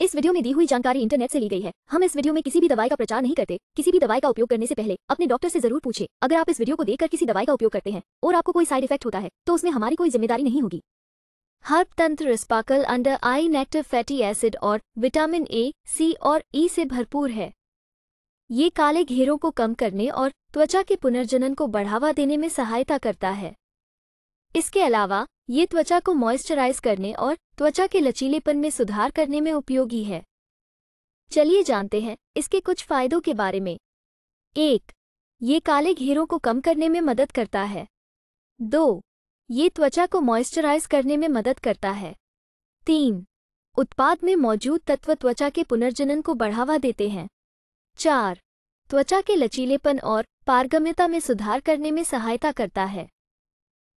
इस वीडियो में दी हुई जानकारी इंटरनेट से ली गई है हम इस वीडियो में किसी भी दवाई का प्रचार नहीं करते किसी भी दवाई का उपयोग करने से पहले अपने डॉक्टर से जरूर पूछे अगर आप इस वीडियो को देखकर किसी दवाई का उपयोग करते हैं और आपको कोई साइड इफेक्ट होता है तो उसमें हमारी कोई जिम्मेदारी नहीं होगी हर्ब तंत्र स्पाकल अंडर आई नेक्टिव फैटी एसिड और विटामिन ए सी और ई e से भरपूर है ये काले घेरों को कम करने और त्वचा के पुनर्जनन को बढ़ावा देने में सहायता करता है इसके अलावा ये त्वचा को मॉइस्चराइज करने और त्वचा के लचीलेपन में सुधार करने में उपयोगी है चलिए जानते हैं इसके कुछ फायदों के बारे में एक ये काले घेरों को कम करने में मदद करता है दो ये त्वचा को मॉइस्चराइज करने में मदद करता है तीन उत्पाद में मौजूद तत्व त्वचा के पुनर्जनन को बढ़ावा देते हैं चार त्वचा के लचीलेपन और पारगम्यता में सुधार करने में सहायता करता है